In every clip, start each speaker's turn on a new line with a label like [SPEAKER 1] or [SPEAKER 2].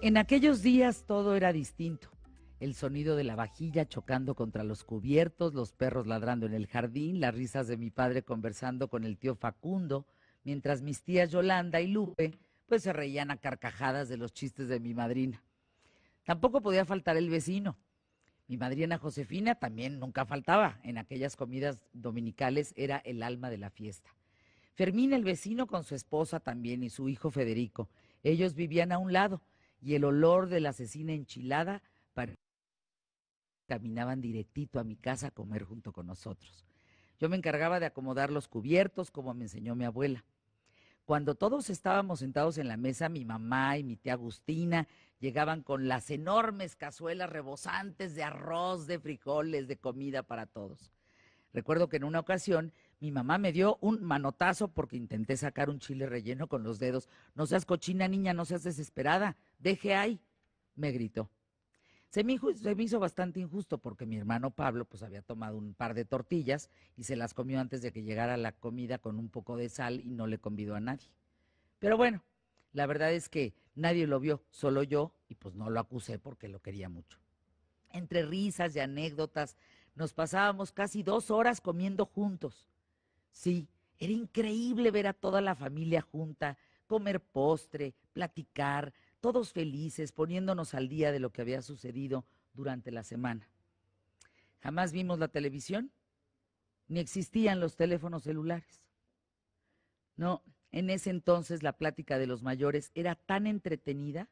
[SPEAKER 1] En aquellos días todo era distinto. El sonido de la vajilla chocando contra los cubiertos, los perros ladrando en el jardín, las risas de mi padre conversando con el tío Facundo, mientras mis tías Yolanda y Lupe pues se reían a carcajadas de los chistes de mi madrina. Tampoco podía faltar el vecino. Mi madrina Josefina también nunca faltaba. En aquellas comidas dominicales era el alma de la fiesta. Fermín el vecino con su esposa también y su hijo Federico. Ellos vivían a un lado y el olor de la asesina enchilada para... caminaban directito a mi casa a comer junto con nosotros. Yo me encargaba de acomodar los cubiertos como me enseñó mi abuela. Cuando todos estábamos sentados en la mesa, mi mamá y mi tía Agustina llegaban con las enormes cazuelas rebosantes de arroz, de frijoles, de comida para todos. Recuerdo que en una ocasión mi mamá me dio un manotazo porque intenté sacar un chile relleno con los dedos. No seas cochina, niña, no seas desesperada. Deje ahí, me gritó. Se me, hizo bastante injusto porque mi hermano Pablo pues había tomado un par de tortillas y se las comió antes de que llegara la comida con un poco de sal y no le convidó a nadie. Pero bueno, la verdad es que nadie lo vio, solo yo, y pues no lo acusé porque lo quería mucho. Entre risas y anécdotas, nos pasábamos casi dos horas comiendo juntos. Sí, era increíble ver a toda la familia junta, comer postre, platicar, todos felices, poniéndonos al día de lo que había sucedido durante la semana. Jamás vimos la televisión, ni existían los teléfonos celulares. No, en ese entonces la plática de los mayores era tan entretenida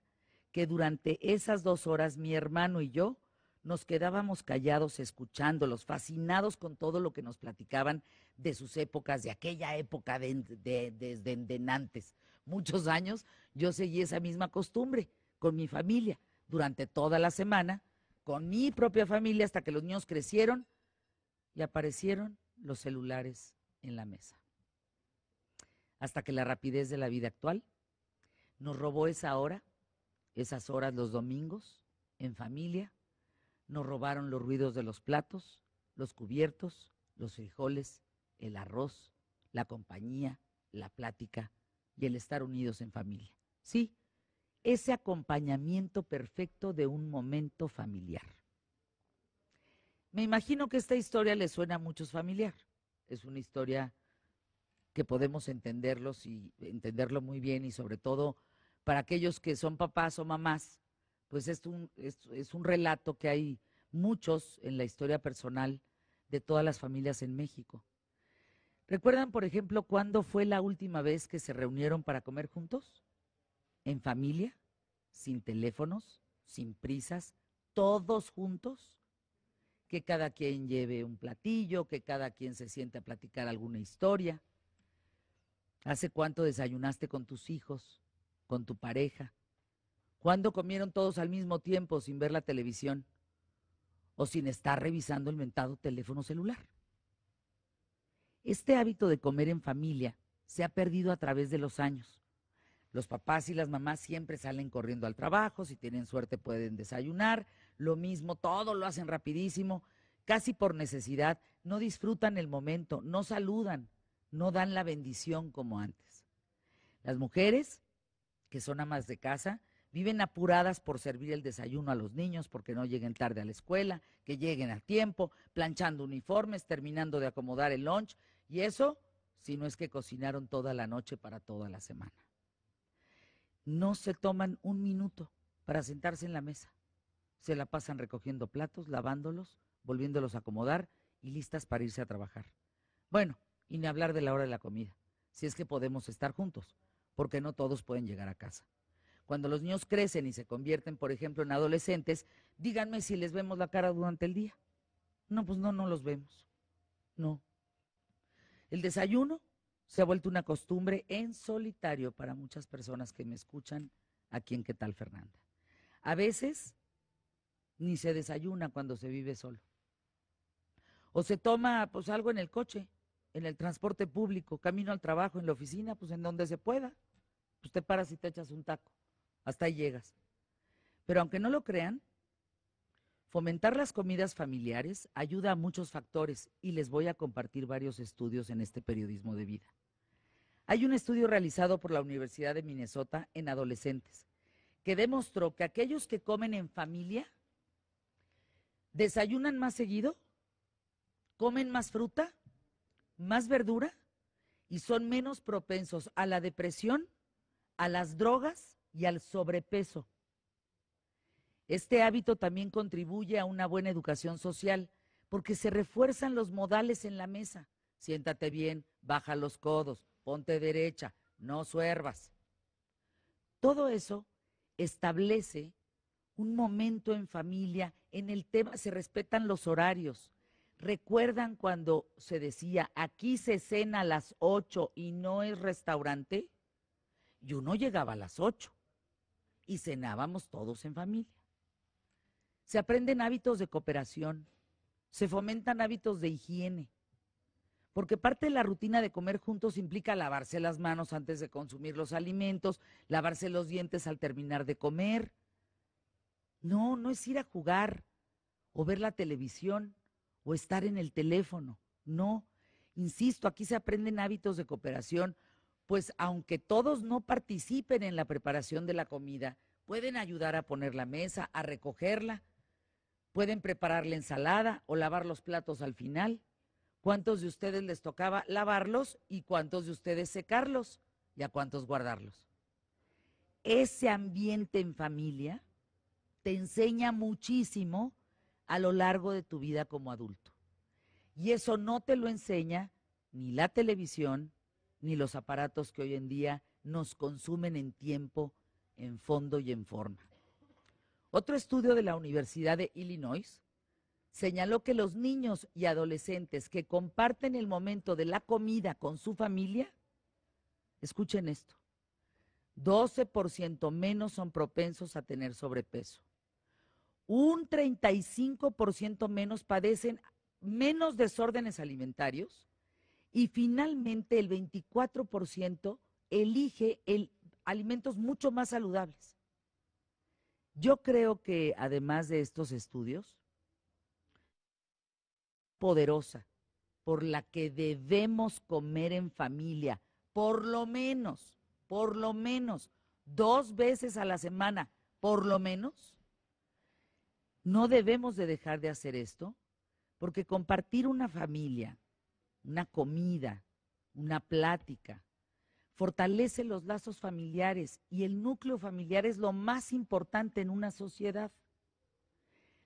[SPEAKER 1] que durante esas dos horas mi hermano y yo nos quedábamos callados escuchándolos, fascinados con todo lo que nos platicaban de sus épocas, de aquella época de, de, desde antes, Muchos años yo seguí esa misma costumbre con mi familia durante toda la semana, con mi propia familia hasta que los niños crecieron y aparecieron los celulares en la mesa. Hasta que la rapidez de la vida actual nos robó esa hora, esas horas los domingos, en familia, nos robaron los ruidos de los platos, los cubiertos, los frijoles, el arroz, la compañía, la plática y el estar unidos en familia. Sí, ese acompañamiento perfecto de un momento familiar. Me imagino que esta historia le suena a muchos familiar. Es una historia que podemos entenderlos y entenderlo muy bien y sobre todo para aquellos que son papás o mamás pues es un, un relato que hay muchos en la historia personal de todas las familias en México. ¿Recuerdan, por ejemplo, cuándo fue la última vez que se reunieron para comer juntos? En familia, sin teléfonos, sin prisas, todos juntos, que cada quien lleve un platillo, que cada quien se siente a platicar alguna historia. ¿Hace cuánto desayunaste con tus hijos, con tu pareja? ¿Cuándo comieron todos al mismo tiempo sin ver la televisión o sin estar revisando el mentado teléfono celular? Este hábito de comer en familia se ha perdido a través de los años. Los papás y las mamás siempre salen corriendo al trabajo, si tienen suerte pueden desayunar, lo mismo, todo lo hacen rapidísimo, casi por necesidad, no disfrutan el momento, no saludan, no dan la bendición como antes. Las mujeres, que son amas de casa, Viven apuradas por servir el desayuno a los niños porque no lleguen tarde a la escuela, que lleguen a tiempo, planchando uniformes, terminando de acomodar el lunch y eso si no es que cocinaron toda la noche para toda la semana. No se toman un minuto para sentarse en la mesa. Se la pasan recogiendo platos, lavándolos, volviéndolos a acomodar y listas para irse a trabajar. Bueno, y ni hablar de la hora de la comida, si es que podemos estar juntos, porque no todos pueden llegar a casa cuando los niños crecen y se convierten, por ejemplo, en adolescentes, díganme si les vemos la cara durante el día. No, pues no, no los vemos. No. El desayuno se ha vuelto una costumbre en solitario para muchas personas que me escuchan aquí en ¿Qué tal, Fernanda? A veces ni se desayuna cuando se vive solo. O se toma pues algo en el coche, en el transporte público, camino al trabajo, en la oficina, pues en donde se pueda. Pues para si te echas un taco. Hasta ahí llegas. Pero aunque no lo crean, fomentar las comidas familiares ayuda a muchos factores y les voy a compartir varios estudios en este periodismo de vida. Hay un estudio realizado por la Universidad de Minnesota en adolescentes que demostró que aquellos que comen en familia desayunan más seguido, comen más fruta, más verdura y son menos propensos a la depresión, a las drogas y al sobrepeso. Este hábito también contribuye a una buena educación social porque se refuerzan los modales en la mesa. Siéntate bien, baja los codos, ponte derecha, no suervas. Todo eso establece un momento en familia, en el tema se respetan los horarios. ¿Recuerdan cuando se decía, aquí se cena a las 8 y no es restaurante? Yo no llegaba a las 8 y cenábamos todos en familia. Se aprenden hábitos de cooperación, se fomentan hábitos de higiene, porque parte de la rutina de comer juntos implica lavarse las manos antes de consumir los alimentos, lavarse los dientes al terminar de comer. No, no es ir a jugar o ver la televisión o estar en el teléfono, no. Insisto, aquí se aprenden hábitos de cooperación, pues aunque todos no participen en la preparación de la comida, pueden ayudar a poner la mesa, a recogerla, pueden preparar la ensalada o lavar los platos al final. ¿Cuántos de ustedes les tocaba lavarlos y cuántos de ustedes secarlos y a cuántos guardarlos? Ese ambiente en familia te enseña muchísimo a lo largo de tu vida como adulto. Y eso no te lo enseña ni la televisión, ni los aparatos que hoy en día nos consumen en tiempo, en fondo y en forma. Otro estudio de la Universidad de Illinois señaló que los niños y adolescentes que comparten el momento de la comida con su familia, escuchen esto, 12% menos son propensos a tener sobrepeso. Un 35% menos padecen menos desórdenes alimentarios y finalmente el 24% elige alimentos mucho más saludables. Yo creo que además de estos estudios, poderosa por la que debemos comer en familia, por lo menos, por lo menos, dos veces a la semana, por lo menos. No debemos de dejar de hacer esto, porque compartir una familia una comida, una plática. Fortalece los lazos familiares y el núcleo familiar es lo más importante en una sociedad.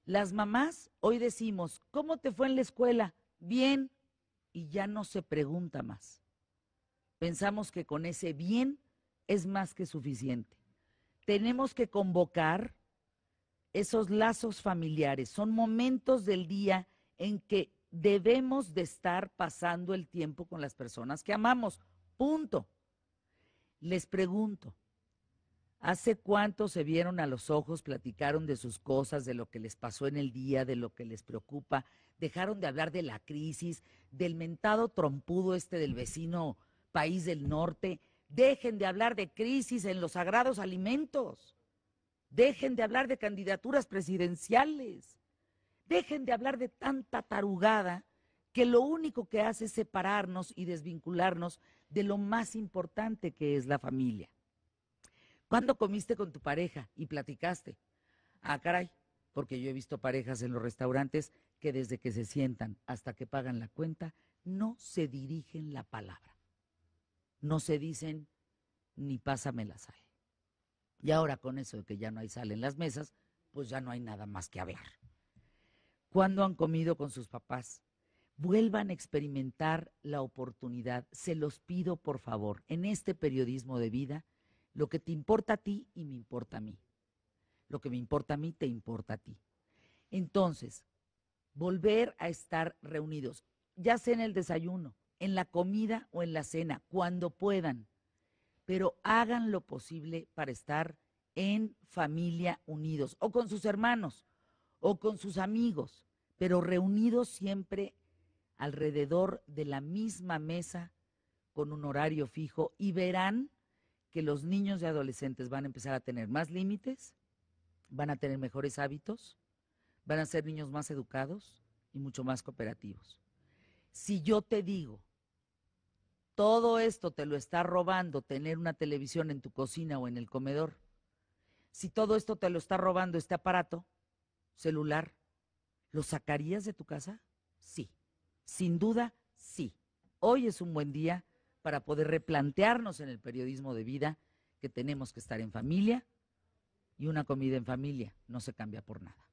[SPEAKER 1] Las mamás hoy decimos, ¿cómo te fue en la escuela? Bien, y ya no se pregunta más. Pensamos que con ese bien es más que suficiente. Tenemos que convocar esos lazos familiares. Son momentos del día en que debemos de estar pasando el tiempo con las personas que amamos. Punto. Les pregunto, ¿hace cuánto se vieron a los ojos, platicaron de sus cosas, de lo que les pasó en el día, de lo que les preocupa? Dejaron de hablar de la crisis, del mentado trompudo este del vecino país del norte. Dejen de hablar de crisis en los sagrados alimentos. Dejen de hablar de candidaturas presidenciales. Dejen de hablar de tanta tarugada que lo único que hace es separarnos y desvincularnos de lo más importante que es la familia. ¿Cuándo comiste con tu pareja y platicaste? Ah, caray, porque yo he visto parejas en los restaurantes que desde que se sientan hasta que pagan la cuenta no se dirigen la palabra. No se dicen ni pásame la sal. Y ahora con eso de que ya no hay sal en las mesas, pues ya no hay nada más que hablar. Cuando han comido con sus papás. Vuelvan a experimentar la oportunidad. Se los pido, por favor, en este periodismo de vida, lo que te importa a ti y me importa a mí. Lo que me importa a mí te importa a ti. Entonces, volver a estar reunidos, ya sea en el desayuno, en la comida o en la cena, cuando puedan, pero hagan lo posible para estar en familia unidos o con sus hermanos o con sus amigos, pero reunidos siempre alrededor de la misma mesa con un horario fijo y verán que los niños y adolescentes van a empezar a tener más límites, van a tener mejores hábitos, van a ser niños más educados y mucho más cooperativos. Si yo te digo, todo esto te lo está robando tener una televisión en tu cocina o en el comedor, si todo esto te lo está robando este aparato, celular, ¿lo sacarías de tu casa? Sí, sin duda, sí. Hoy es un buen día para poder replantearnos en el periodismo de vida que tenemos que estar en familia y una comida en familia no se cambia por nada.